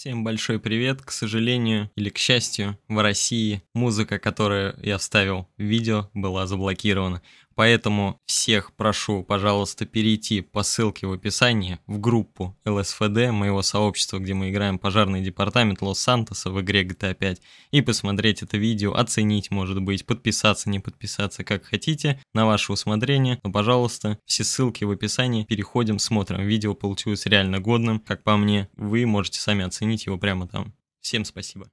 Всем большой привет. К сожалению или к счастью, в России музыка, которую я вставил в видео, была заблокирована. Поэтому всех прошу, пожалуйста, перейти по ссылке в описании в группу LSFD моего сообщества, где мы играем пожарный департамент Лос-Сантоса в игре GTA 5, и посмотреть это видео, оценить, может быть, подписаться, не подписаться, как хотите, на ваше усмотрение. Но, пожалуйста, все ссылки в описании, переходим, смотрим. Видео получилось реально годным, как по мне. Вы можете сами оценить его прямо там. Всем спасибо.